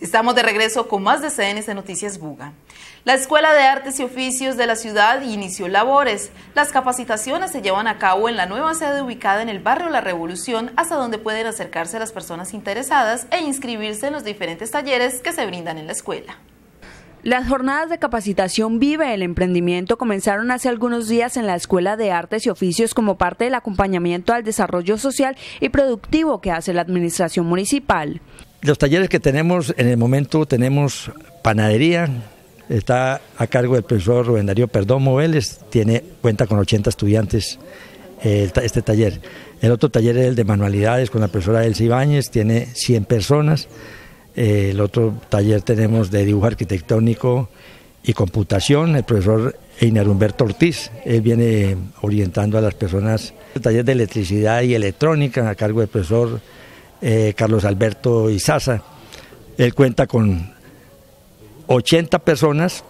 Estamos de regreso con más de de Noticias Buga. La Escuela de Artes y Oficios de la ciudad inició labores. Las capacitaciones se llevan a cabo en la nueva sede ubicada en el barrio La Revolución, hasta donde pueden acercarse las personas interesadas e inscribirse en los diferentes talleres que se brindan en la escuela. Las jornadas de capacitación Vive el Emprendimiento comenzaron hace algunos días en la Escuela de Artes y Oficios como parte del acompañamiento al desarrollo social y productivo que hace la Administración Municipal los talleres que tenemos en el momento tenemos panadería, está a cargo del profesor Rubén Darío Perdomo Vélez, tiene, cuenta con 80 estudiantes eh, este taller. El otro taller es el de manualidades con la profesora Elsa Ibáñez, tiene 100 personas. Eh, el otro taller tenemos de dibujo arquitectónico y computación, el profesor Einar Humberto Ortiz, él viene orientando a las personas. El taller de electricidad y electrónica a cargo del profesor eh, Carlos Alberto Izaza. Él cuenta con 80 personas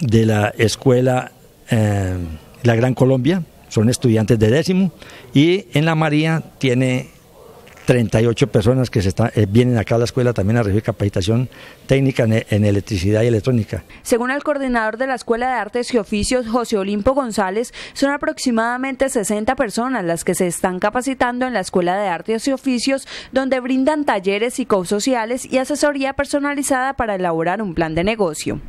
de la escuela eh, La Gran Colombia, son estudiantes de décimo, y en La María tiene 38 personas que se eh, vienen acá a la escuela también a recibir capacitación técnica e, en, electricidad y electrónica. Según el coordinador de la Escuela de Artes y Oficios, José Olimpo González, son aproximadamente 60 personas las que se están capacitando en la Escuela de Artes y Oficios, donde brindan talleres psicosociales y asesoría personalizada para elaborar un plan de negocio.